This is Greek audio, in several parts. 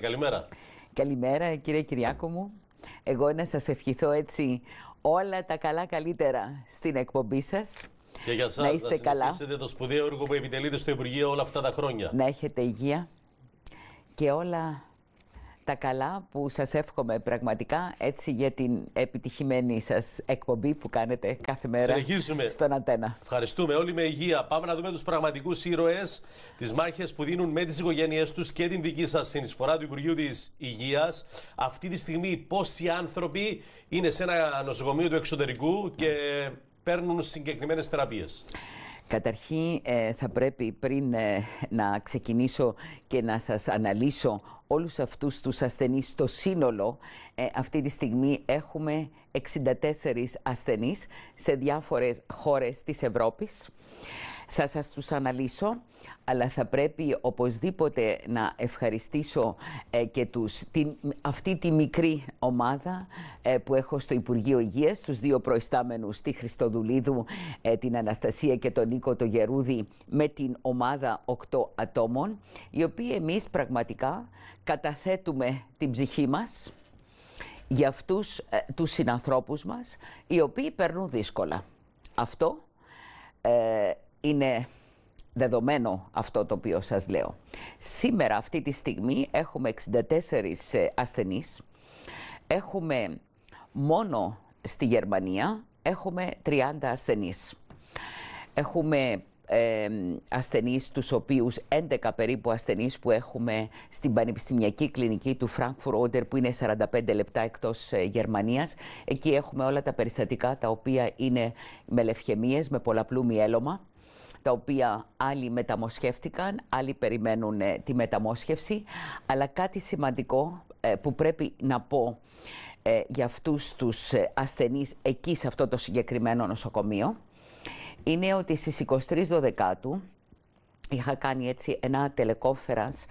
καλημέρα. Καλημέρα κύριε Κυριάκο μου. Εγώ να σας ευχηθώ έτσι όλα τα καλά καλύτερα στην εκπομπή σας. Και για σας να, είστε να καλά. το σπουδαίο έργο που επιτελείτε στο Υπουργείο όλα αυτά τα χρόνια. Να έχετε υγεία και όλα τα καλά που σας εύχομαι πραγματικά έτσι για την επιτυχημένη σας εκπομπή που κάνετε κάθε μέρα στον Αντένα. Ευχαριστούμε όλοι με υγεία. Πάμε να δούμε τους πραγματικούς ήρωες, τις μάχες που δίνουν με τις οικογένειές τους και την δική σας συνεισφορά του Υπουργείου της Υγείας. Αυτή τη στιγμή πόσοι άνθρωποι είναι σε ένα νοσοκομείο του εξωτερικού και παίρνουν συγκεκριμένες θεραπείες. Καταρχήν ε, θα πρέπει πριν ε, να ξεκινήσω και να σας αναλύσω όλους αυτούς τους ασθενείς στο σύνολο. Ε, αυτή τη στιγμή έχουμε 64 ασθενείς σε διάφορες χώρες της Ευρώπης. Θα σας τους αναλύσω, αλλά θα πρέπει οπωσδήποτε να ευχαριστήσω ε, και τους, την, αυτή τη μικρή ομάδα ε, που έχω στο Υπουργείο Υγείας, τους δύο προϊστάμενους, τη Χριστοδουλίδου, ε, την Αναστασία και τον Νίκο το Γερούδη, με την ομάδα 8 ατόμων, οι οποίοι εμείς πραγματικά καταθέτουμε την ψυχή μας για αυτούς τους συνανθρώπους μας, οι οποίοι περνούν δύσκολα. Αυτό είναι δεδομένο αυτό το οποίο σας λέω. Σήμερα αυτή τη στιγμή έχουμε 64 ε, ασθενείς, έχουμε μόνο στη Γερμανία έχουμε 30 ασθενείς. Έχουμε ε, ασθενείς, τους οποίους 11 περίπου ασθενείς που έχουμε στην Πανεπιστημιακή Κλινική του Frankfurt που είναι 45 λεπτά εκτός ε, Γερμανίας. Εκεί έχουμε όλα τα περιστατικά τα οποία είναι με λευχαιμίες, με πολλαπλού μυέλωμα τα οποία άλλοι μεταμοσχεύτηκαν, άλλοι περιμένουν ε, τη μεταμόσχευση, αλλά κάτι σημαντικό ε, που πρέπει να πω ε, για αυτούς τους ασθενείς εκεί σε αυτό το συγκεκριμένο νοσοκομείο είναι ότι στις 23 Δωδεκάτου είχα κάνει έτσι ένα τελεκόφερας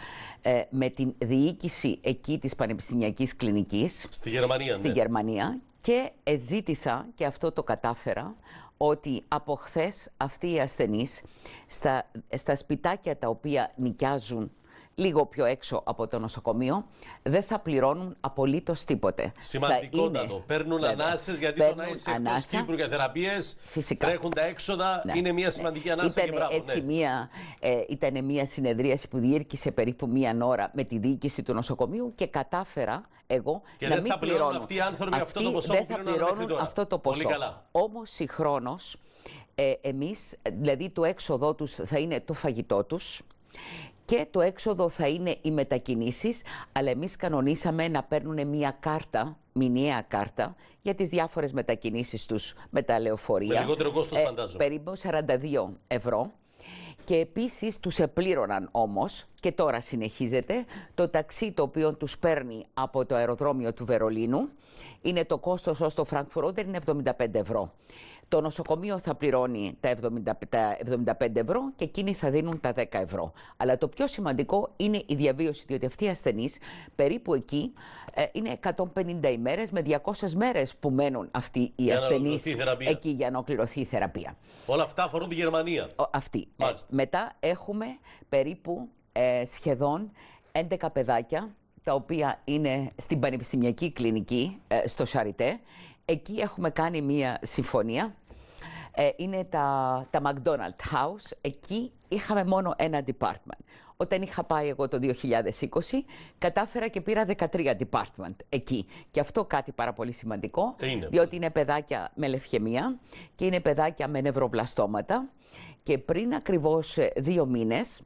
με την διοίκηση εκεί της Πανεπιστημιακής Κλινικής. Στη Γερμανία. Στη ναι. Γερμανία και ε, ζήτησα, και αυτό το κατάφερα, ότι από χθες αυτοί οι ασθενείς στα, ε, στα σπιτάκια τα οποία νοικιάζουν λίγο πιο έξω από το νοσοκομείο, δεν θα πληρώνουν απολύτως τίποτε. Σημαντικότατο. Είναι... Παίρνουν ανάσες γιατί το να είσαι εκτός Κύπρου για θεραπείες. Τρέχουν τα έξοδα. Ναι. Είναι μια ναι. σημαντική ναι. ανάσα ήτανε και μπράβο. Έτσι ναι. μια, ε, ήταν μια συνεδρίαση που διήρκησε περίπου μία ώρα με τη διοίκηση του νοσοκομείου και κατάφερα εγώ και να μην θα πληρώνουν. Αυτοί οι άνθρωποι αυτοί αυτό το ποσό δεν θα πληρώνουν αυτό το ποσό. Όμως συγχρόνως ε, εμείς, δηλαδή το έξοδό τους θα είναι το φαγητό τους και το έξοδο θα είναι οι μετακινήσεις, αλλά εμείς κανονίσαμε να παίρνουν μια κάρτα, μηνιαία κάρτα, για τις διάφορες μετακινήσεις τους με τα λεωφορεία. Με λιγότερο κόστος ε, φαντάζομαι. Περίπου 42 ευρώ. Και επίσης τους επλήρωναν όμως, και τώρα συνεχίζεται, το ταξί το οποίο τους παίρνει από το αεροδρόμιο του Βερολίνου. Είναι το κόστος ως το Φραγκφουρόντερ είναι 75 ευρώ. Το νοσοκομείο θα πληρώνει τα 75 ευρώ και εκείνοι θα δίνουν τα 10 ευρώ. Αλλά το πιο σημαντικό είναι η διαβίωση, διότι αυτοί οι ασθενείς περίπου εκεί ε, είναι 150 ημέρες με 200 μέρες που μένουν αυτοί οι ασθενεί εκεί για να ολοκληρωθεί η θεραπεία. Όλα αυτά αφορούν τη Γερμανία. αυτή. Ε, μετά έχουμε περίπου ε, σχεδόν 11 παιδάκια τα οποία είναι στην Πανεπιστημιακή Κλινική, στο Σαριτέ, Εκεί έχουμε κάνει μία συμφωνία. Ε, είναι τα, τα McDonald's House. Εκεί είχαμε μόνο ένα department. Όταν είχα πάει εγώ το 2020, κατάφερα και πήρα 13 department εκεί. Και αυτό κάτι πάρα πολύ σημαντικό, ε, διότι είναι παιδάκια με λευχαιμία και είναι παιδάκια με νευροβλαστώματα. Και πριν ακριβώς ε, δύο μήνες,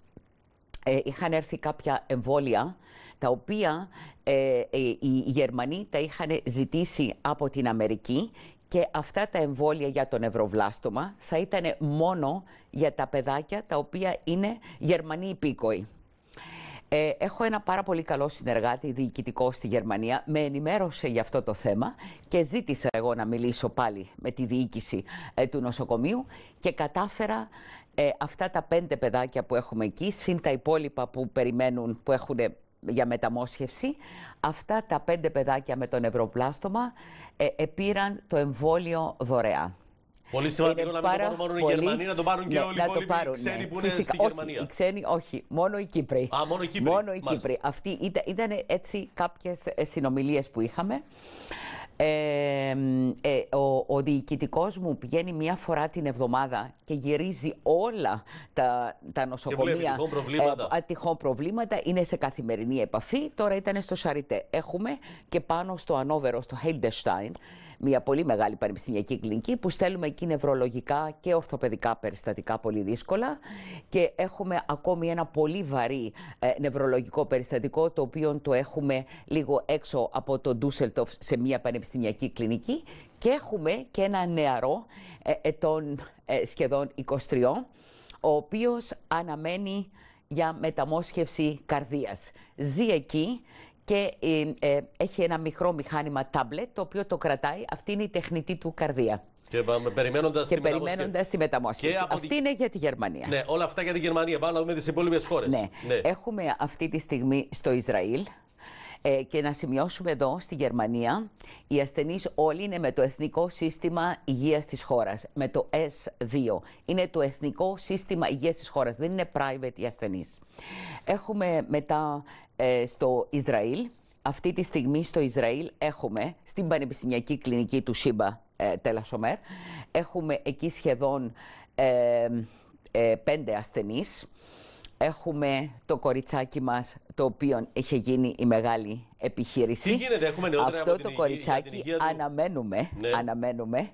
ε, είχαν έρθει κάποια εμβόλια, τα οποία ε, ε οι Γερμανοί τα είχαν ζητήσει από την Αμερική και αυτά τα εμβόλια για τον ευρωβλάστομα θα ήταν μόνο για τα παιδάκια τα οποία είναι Γερμανοί υπήκοοι. Ε, έχω ένα πάρα πολύ καλό συνεργάτη διοικητικό στη Γερμανία. Με ενημέρωσε για αυτό το θέμα και ζήτησα εγώ να μιλήσω πάλι με τη διοίκηση του νοσοκομείου και κατάφερα ε, αυτά τα πέντε παιδάκια που έχουμε εκεί, συν τα υπόλοιπα που περιμένουν, που έχουν για μεταμόσχευση, αυτά τα πέντε παιδάκια με τον ευρωπλάστομα ε, επήραν το εμβόλιο δωρεά. Πολύ σημαντικό να μην το πάρουν μόνο οι Γερμανοί, να το πάρουν και ναι, όλοι οι υπόλοιποι ξένοι ναι. που είναι Φυσικά, στη όχι, Γερμανία. Οι ξένοι, όχι, μόνο οι Κύπροι. Α, μόνο οι Κύπροι. Μόνο οι Κύπροι. Αυτή ήταν, ήταν έτσι κάποιες συνομιλίες που είχαμε. Ε, ο, ο διοικητικός μου πηγαίνει μία φορά την εβδομάδα και γυρίζει όλα τα, τα νοσοκομεία. Και βλέπει, ε, τυχόν προβλήματα. Είναι σε καθημερινή επαφή. Τώρα ήταν στο Σαριτέ. Έχουμε και πάνω στο Ανόβερο, στο Χέιντεστάιν, μια πολύ μεγάλη πανεπιστημιακή κλινική που στέλνουμε εκεί νευρολογικά και ορθοπαιδικά περιστατικά πολύ δύσκολα και έχουμε ακόμη ένα πολύ βαρύ ε, νευρολογικό περιστατικό το οποίο το έχουμε λίγο έξω από το Ντούσελτοφ σε μια πανεπιστημιακή κλινική και έχουμε και ένα νεαρό ε, ετών ε, σχεδόν 23 ο οποίος αναμένει για μεταμόσχευση καρδίας. Ζει εκεί και ε, ε, έχει ένα μικρό μηχάνημα τάμπλετ το οποίο το κρατάει. Αυτή είναι η τεχνητή του καρδία. Και περιμένοντα τη, μεταμόσχευση. μεταμόσχευση. αυτή είναι για τη Γερμανία. Ναι, όλα αυτά για τη Γερμανία. Πάμε να δούμε τις υπόλοιπες χώρες. Ναι. ναι. Έχουμε αυτή τη στιγμή στο Ισραήλ ε, και να σημειώσουμε εδώ, στη Γερμανία, οι ασθενείς όλοι είναι με το Εθνικό Σύστημα Υγείας της χώρας, με το S2. Είναι το Εθνικό Σύστημα Υγείας της χώρας, δεν είναι private οι ασθενείς. Έχουμε μετά ε, στο Ισραήλ, αυτή τη στιγμή στο Ισραήλ έχουμε στην Πανεπιστημιακή Κλινική του ΣΥΜΠΑ ε, Τελασομέρ, έχουμε εκεί σχεδόν ε, ε πέντε ασθενείς Έχουμε το κοριτσάκι μας, το οποίο είχε γίνει η μεγάλη επιχείρηση. Τι γίνεται, έχουμε νεότερα Αυτό το κοριτσάκι αναμένουμε, ναι. αναμένουμε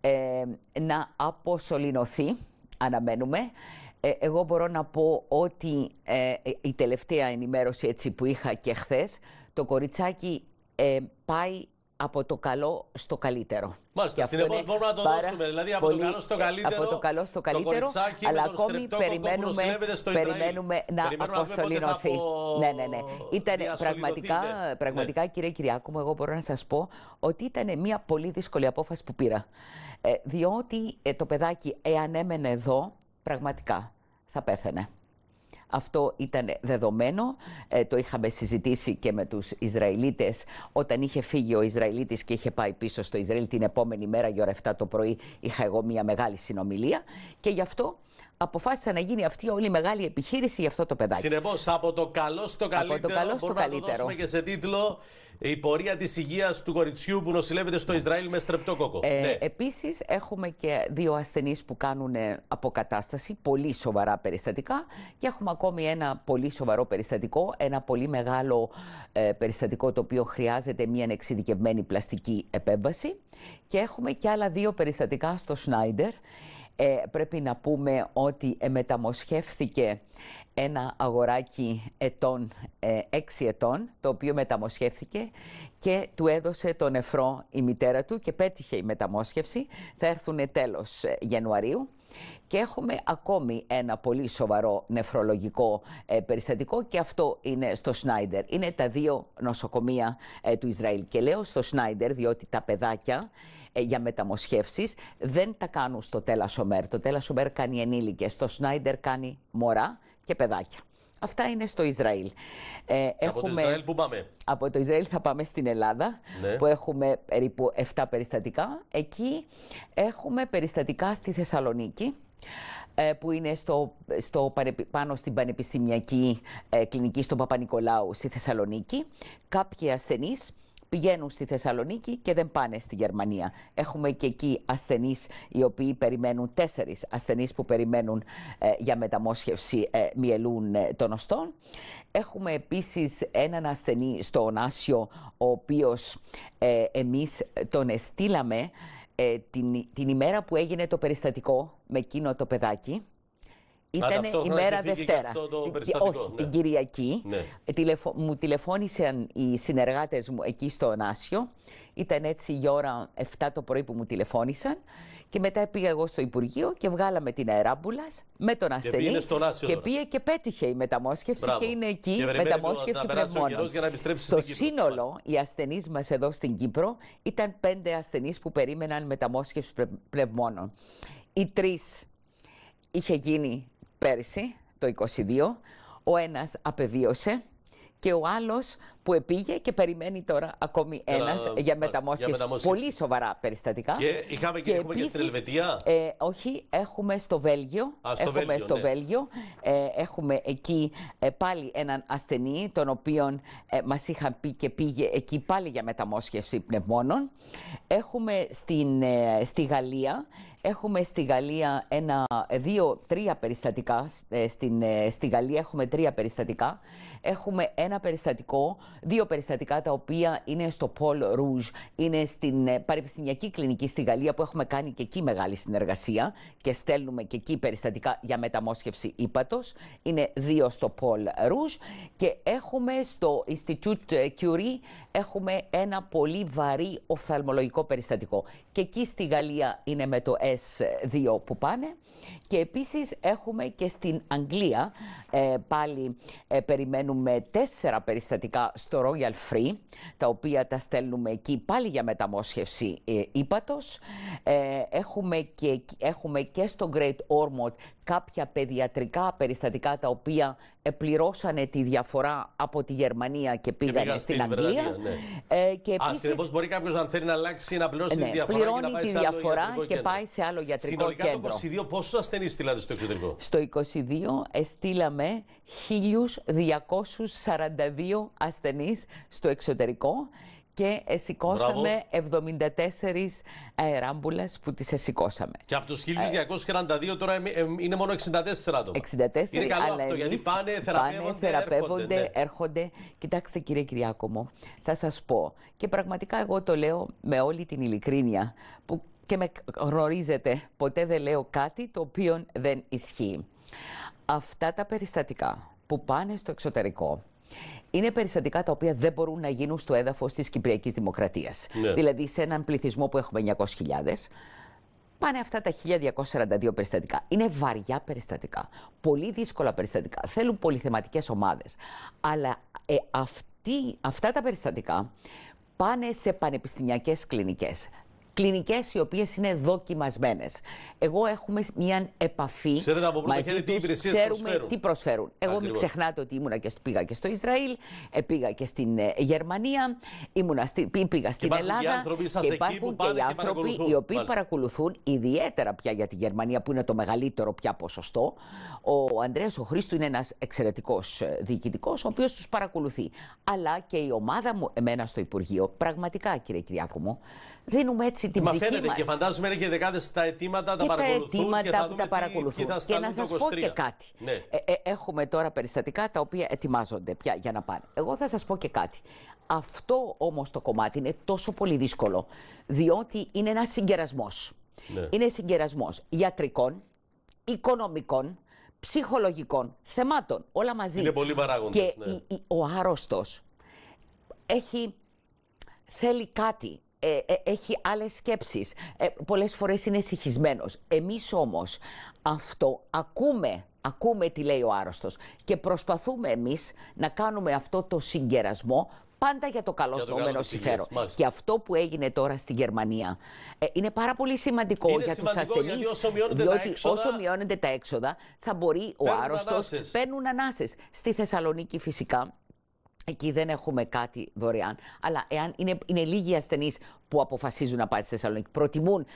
ε, να αποσωληνωθεί. Αναμένουμε. Ε, εγώ μπορώ να πω ότι ε, η τελευταία ενημέρωση έτσι που είχα και χθες, το κοριτσάκι ε, πάει από το καλό στο καλύτερο. Μάλιστα. Συνεπώ μπορούμε να το δώσουμε. Δηλαδή από το καλό στο καλύτερο. Από το καλό στο καλύτερο. Το αλλά ακόμη περιμένουμε, στο περιμένουμε να περιμένουμε να Ναι, ναι, ναι. Ήταν πραγματικά, ναι. πραγματικά κύριε Κυριάκου, μου, εγώ μπορώ να σας πω ότι ήταν μια πολύ δύσκολη απόφαση που πήρα. Ε, διότι ε, το παιδάκι, εάν έμενε εδώ, πραγματικά θα πέθανε. Αυτό ήταν δεδομένο. Ε, το είχαμε συζητήσει και με τους Ισραηλίτες. Όταν είχε φύγει ο Ισραηλίτης και είχε πάει πίσω στο Ισραήλ την επόμενη μέρα για ώρα 7 το πρωί είχα εγώ μια μεγάλη συνομιλία και γι' αυτό αποφάσισε να γίνει αυτή όλη η μεγάλη επιχείρηση για αυτό το παιδάκι. Συνεπώς, από το καλό στο καλύτερο, από το καλό στο καλύτερο. να το και σε τίτλο Η πορεία της υγείας του κοριτσιού που νοσηλεύεται στο Ισραήλ με στρεπτόκοκο. Ε, ναι. Επίσης, έχουμε και δύο ασθενείς που κάνουν ε, αποκατάσταση, πολύ σοβαρά περιστατικά. Και έχουμε ακόμη ένα πολύ σοβαρό περιστατικό, ένα πολύ μεγάλο ε, περιστατικό το οποίο χρειάζεται μια εξειδικευμένη πλαστική επέμβαση. Και έχουμε και άλλα δύο περιστατικά στο Σνάιντερ. Ε, πρέπει να πούμε ότι ε, μεταμοσχεύθηκε ένα αγοράκι ετών, ε, έξι ετών, το οποίο μεταμοσχεύθηκε και του έδωσε τον νεφρό η μητέρα του και πέτυχε η μεταμόσχευση. Θα έρθουν τέλος ε, Γενουαρίου. Και έχουμε ακόμη ένα πολύ σοβαρό νεφρολογικό ε, περιστατικό και αυτό είναι στο Σνάιντερ. Είναι τα δύο νοσοκομεία ε, του Ισραήλ. Και λέω στο Σνάιντερ διότι τα παιδάκια ε, για μεταμοσχεύσεις δεν τα κάνουν στο Τέλας Σομέρ. Το Τέλας Σομέρ κάνει ενήλικες, το Σνάιντερ κάνει μωρά και παιδάκια. Αυτά είναι στο Ισραήλ. Ε, από το Ισραήλ που πάμε. Από το Ισραήλ θα πάμε στην Ελλάδα, ναι. που έχουμε περίπου 7 περιστατικά. Εκεί έχουμε περιστατικά στη Θεσσαλονίκη, ε, που είναι στο, στο, πάνω στην Πανεπιστημιακή ε, Κλινική στον Παπα-Νικολάου στη Θεσσαλονίκη. Κάποιοι ασθενείς πηγαίνουν στη Θεσσαλονίκη και δεν πάνε στη Γερμανία. Έχουμε και εκεί ασθενείς οι οποίοι περιμένουν, τέσσερις ασθενείς που περιμένουν ε, για μεταμόσχευση ε, μυελούν ε, των οστών. Έχουμε επίσης έναν ασθενή στο Ονάσιο, ο οποίος ε, εμείς τον εστήλαμε την, την ημέρα που έγινε το περιστατικό με εκείνο το παιδάκι. Ήταν η μέρα Δευτέρα. Το όχι, την ναι. Κυριακή. Ναι. Μου τηλεφώνησαν οι συνεργάτες μου εκεί στο Νάσιο. Ήταν έτσι η ώρα 7 το πρωί που μου τηλεφώνησαν. Και μετά πήγα εγώ στο Υπουργείο και βγάλαμε την αεράμπουλας με τον ασθενή. Και, στο πήγε και πέτυχε η μεταμόσχευση Μπράβο. και είναι εκεί μεταμόσχευση πνευμόνων. Στο σύνολο, οι ασθενείς μας εδώ στην Κύπρο ήταν πέντε ασθενείς που περίμεναν μεταμόσχευση πνευμόνων. Οι τρεις είχε γίνει Πέρσι το 22, ο ένας απεβίωσε και ο άλλος που επήγε και περιμένει τώρα ακόμη ένα για μεταμόσχευση. Πολύ σοβαρά περιστατικά. Και είχαμε και, και έχουμε επίσης, και στην Ελβετία. Ε, όχι, έχουμε στο Βέλγιο. Α, στο έχουμε Βέλγιο, στο ναι. Βέλγιο. Ε, έχουμε εκεί ε, πάλι έναν ασθενή, τον οποίο ε, μας είχαν πει και πήγε εκεί πάλι για μεταμόσχευση πνευμόνων. Έχουμε στην, ε, στη Γαλλία. Έχουμε στη Γαλλία ένα, δύο, τρία περιστατικά. Ε, στην, ε, στη Γαλλία έχουμε τρία περιστατικά. Έχουμε ένα περιστατικό δύο περιστατικά τα οποία είναι στο Πολ Ρούζ, είναι στην ε, Πανεπιστημιακή Κλινική στη Γαλλία που έχουμε κάνει και εκεί μεγάλη συνεργασία και στέλνουμε και εκεί περιστατικά για μεταμόσχευση ύπατος. Είναι δύο στο Πολ Ρούζ και έχουμε στο Institute Curie έχουμε ένα πολύ βαρύ οφθαλμολογικό περιστατικό και εκεί στη Γαλλία είναι με το S2 που πάνε. Και επίσης έχουμε και στην Αγγλία ε, πάλι ε, περιμένουμε τέσσερα περιστατικά στο Royal Free, τα οποία τα στέλνουμε εκεί πάλι για μεταμόσχευση ε, ύπατος. Ε, έχουμε, και, έχουμε και στο Great Ormond κάποια παιδιατρικά περιστατικά τα οποία πληρώσανε τη διαφορά από τη Γερμανία και πήγανε στην Αγγλία. ναι. ε, και επίσης... μπορεί κάποιος να θέλει να αλλάξει να πληρώσει τη ναι, διαφορά μικρώνει τη διαφορά και πάει σε άλλο γιατρικό κέντρο. Συνολικά το 22 πόσο ασθενείς στείλατε στο εξωτερικό. Στο 22 στείλαμε 1242 ασθενείς στο εξωτερικό και σηκώσαμε 74 αεράμπουλες ε, που τις εσηκώσαμε. Και από τους 1242 ε, τώρα είναι μόνο 64 άτομα. 64 είναι καλό αυτό γιατί πάνε, θεραπεύονται. Πάνε, θεραπεύονται, έρχονται, ναι. έρχονται. Κοιτάξτε, κύριε Κυριάκο μου, θα σας πω και πραγματικά εγώ το λέω με όλη την ειλικρίνεια που και με γνωρίζετε, ποτέ δεν λέω κάτι το οποίο δεν ισχύει. Αυτά τα περιστατικά που πάνε στο εξωτερικό είναι περιστατικά τα οποία δεν μπορούν να γίνουν στο έδαφος της Κυπριακής Δημοκρατίας. Ναι. Δηλαδή, σε έναν πληθυσμό που έχουμε 900.000, πάνε αυτά τα 1242 περιστατικά. Είναι βαριά περιστατικά. Πολύ δύσκολα περιστατικά. Θέλουν πολυθεματικές ομάδες. Αλλά ε, αυτά τα περιστατικά πάνε σε πανεπιστημιακές κλινικές κλινικές οι οποίες είναι δοκιμασμένες. Εγώ έχουμε μια επαφή Ξέρετε από πρώτα τι ξέρουμε προσφέρουν. τι προσφέρουν. Εγώ Ακριβώς. μην ξεχνάτε ότι ήμουνα και, πήγα και στο Ισραήλ, ε, πήγα και στην ε, Γερμανία, ήμουνα στη, πήγα στην Ελλάδα. Και άνθρωποι υπάρχουν και οι άνθρωποι οι οποίοι Μάλιστα. παρακολουθούν ιδιαίτερα πια για τη Γερμανία που είναι το μεγαλύτερο πια ποσοστό. Ο Ανδρέας ο Χρήστου είναι ένας εξαιρετικός ε, διοικητικός ο οποίος τους παρακολουθεί. Αλλά και η ομάδα μου εμένα στο Υπουργείο, πραγματικά κύριε Κυριάκο δίνουμε έτσι Μα φαίνεται και φαντάζομαι είναι και δεκάδες τα αιτήματα, τα παρακολουθούν. Τα αιτήματα και που τα παρακολουθούν. Και, να σας πω και κάτι. Ναι. Ε, ε, έχουμε τώρα περιστατικά τα οποία ετοιμάζονται πια για να πάνε. Εγώ θα σας πω και κάτι. Αυτό όμως το κομμάτι είναι τόσο πολύ δύσκολο, διότι είναι ένας συγκερασμός. Ναι. Είναι συγκερασμός γιατρικών, οικονομικών, ψυχολογικών θεμάτων. Όλα μαζί. Είναι πολύ παράγοντα. Και ναι. ο άρρωστος έχει. Θέλει κάτι ε, ε, έχει άλλες σκέψεις. Ε, πολλές φορές είναι συχισμένος. Εμείς όμως αυτό ακούμε, ακούμε τι λέει ο άρρωστος και προσπαθούμε εμείς να κάνουμε αυτό το συγκερασμό πάντα για το καλό δόμενο συμφέρον. Και αυτό που έγινε τώρα στη Γερμανία ε, είναι πάρα πολύ σημαντικό για τους ασθενεί. Διότι όσο μειώνονται τα έξοδα, θα μπορεί ο άρρωστο. Παίρνουν ανάσες. Στη Θεσσαλονίκη, φυσικά, Εκεί δεν έχουμε κάτι δωρεάν. Αλλά εάν είναι, είναι λίγοι ασθενείς που αποφασίζουν να πάει στη Θεσσαλονίκη, προτιμούν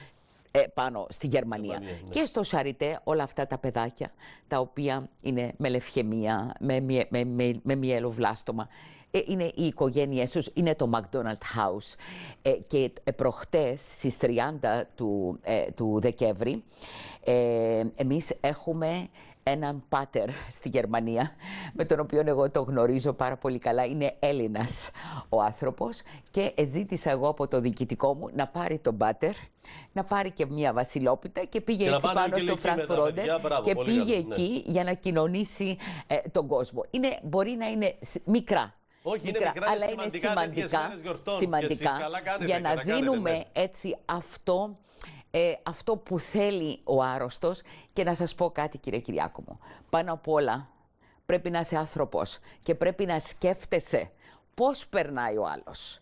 ε, πάνω στη Γερμανία. Ναι. Και στο Σαριτέ όλα αυτά τα παιδάκια, τα οποία είναι με λευχαιμία, με, με, με, με Ε, είναι οι οικογένειές τους, είναι το McDonald's House. Ε, και ε, προχτές στις 30 του, ε, του Δεκέμβρη, ε, εμείς έχουμε έναν πάτερ στη Γερμανία, με τον οποίο εγώ το γνωρίζω πάρα πολύ καλά. Είναι Έλληνας ο άνθρωπος και ζήτησα εγώ από το διοικητικό μου να πάρει τον πάτερ, να πάρει και μια βασιλόπιτα και πήγε και έτσι πάνω στο Φρανκφρόντερ και πήγε ναι». εκεί για να κοινωνήσει ε, τον κόσμο. Είναι, μπορεί να είναι μικρά όχι, είναι αλλά είναι σημαντικά, σημαντικά, σημαντικά για να δίνουμε ναι. έτσι αυτό ε, αυτό που θέλει ο άρρωστος και να σας πω κάτι κύριε Κυριάκο μου. Πάνω απ' όλα πρέπει να είσαι άνθρωπος και πρέπει να σκέφτεσαι πώς περνάει ο άλλος.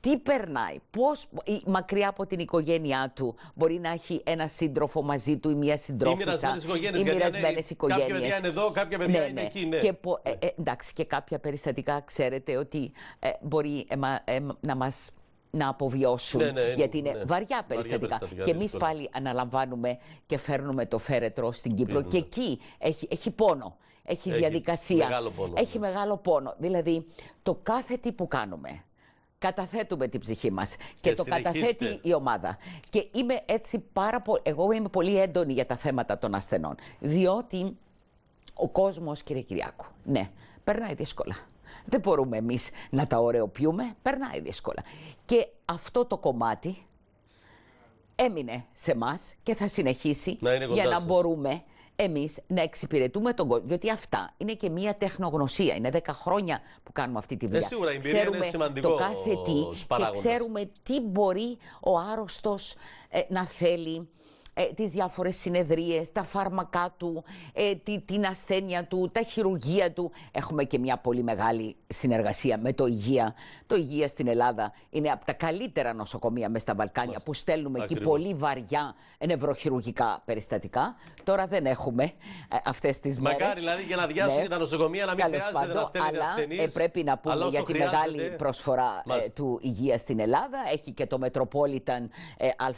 Τι περνάει, πώς μακριά από την οικογένειά του μπορεί να έχει ένα σύντροφο μαζί του ή μια συντρόφισσα. Ή μοιρασμένες οικογένειες. Κάποια παιδιά είναι εδώ, κάποια παιδιά ναι, είναι ναι. εκεί. Ναι. Και, ε, ε, εντάξει, και κάποια περιστατικά ξέρετε ότι ε, μπορεί να μας να αποβιώσουν. Ναι, ναι, γιατί είναι ναι. βαριά περιστατικά. και εμείς πάλι αναλαμβάνουμε και φέρνουμε το φέρετρο στην Κύπρο. Και εκεί έχει, έχει πόνο. Έχει, διαδικασία. Ναι. έχει μεγάλο πόνο. Δηλαδή, το κάθε τι που κάνουμε, καταθέτουμε την ψυχή μας και, το καταθέτει η ομάδα. Και είμαι έτσι πάρα πολύ, εγώ είμαι πολύ έντονη για τα θέματα των ασθενών, διότι ο κόσμος, κύριε Κυριάκου, ναι, περνάει δύσκολα. Δεν μπορούμε εμείς να τα ωρεοποιούμε, περνάει δύσκολα. Και αυτό το κομμάτι έμεινε σε εμά και θα συνεχίσει για να μπορούμε εμείς να εξυπηρετούμε τον κόσμο. Γιατί αυτά είναι και μία τεχνογνωσία. Είναι δέκα χρόνια που κάνουμε αυτή τη ε, δουλειά. Ε, σίγουρα ξέρουμε είναι σημαντικό. Το κάθε τι και ξέρουμε τι μπορεί ο άρρωστος ε, να θέλει ε, τις διάφορες συνεδρίες, τα φάρμακά του, ε, την ασθένεια του, τα χειρουργία του. Έχουμε και μια πολύ μεγάλη συνεργασία με το Υγεία. Το Υγεία στην Ελλάδα είναι από τα καλύτερα νοσοκομεία μέσα στα Βαλκάνια που στέλνουμε Ακριβώς. εκεί πολύ βαριά νευροχειρουργικά περιστατικά. Τώρα δεν έχουμε ε, αυτές τις Μακάρι, μέρες. δηλαδή για να διάσουν ναι. τα νοσοκομεία να μην χρειάζεται να στέλνει ε, ασθενείς. Αλλά πρέπει να πούμε για τη μεγάλη προσφορά ε, του Υγεία στην Ελλάδα. Έχει και το Μετροπόλιταν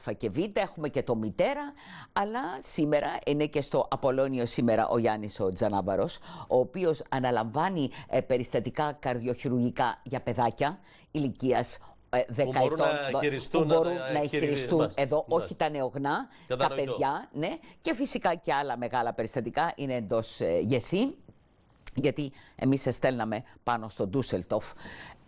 Α και Β. Έχουμε και το Μητέρα αλλά σήμερα είναι και στο Απολώνιο σήμερα ο Γιάννης ο Τζανάμπαρος, ο οποίος αναλαμβάνει ε, περιστατικά καρδιοχειρουργικά για παιδάκια ηλικίας 10 ε, που μπορούν να που μπορούν ε, να, χειριστούν εδώ, όχι τα νεογνά, τα παιδιά, ναι, και φυσικά και άλλα μεγάλα περιστατικά είναι εντός γεσί, γιατί εμείς στέλναμε πάνω στο Ντούσελτοφ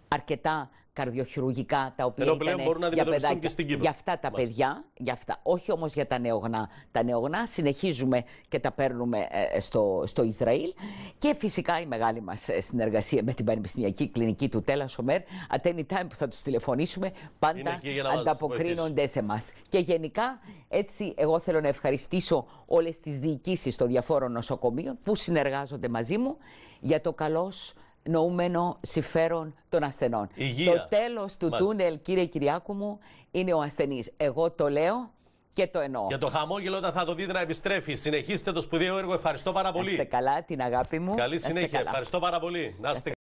αρκετά καρδιοχειρουργικά τα οποία ήταν για, παιδάκια, και στην για αυτά τα παιδιά, για αυτά. όχι όμως για τα νεογνά. Τα νεογνά συνεχίζουμε και τα παίρνουμε ε, ε, στο, στο Ισραήλ και φυσικά η μεγάλη μας ε, συνεργασία με την Πανεπιστημιακή Κλινική του Τέλα Σομέρ at any time που θα τους τηλεφωνήσουμε πάντα ανταποκρίνονται σε εμάς. Και γενικά έτσι εγώ θέλω να ευχαριστήσω όλες τις διοικήσεις των διαφόρων νοσοκομείων που συνεργάζονται μαζί μου για το καλός νοούμενο συμφέρον των ασθενών. Το τέλος του τούνελ, κύριε Κυριάκου μου, είναι ο ασθενής. Εγώ το λέω και το εννοώ. Για το χαμόγελο όταν θα το δείτε να επιστρέφει. Συνεχίστε το σπουδαίο έργο. Ευχαριστώ πάρα πολύ. είστε καλά, την αγάπη μου. Καλή συνέχεια. Ευχαριστώ πάρα πολύ.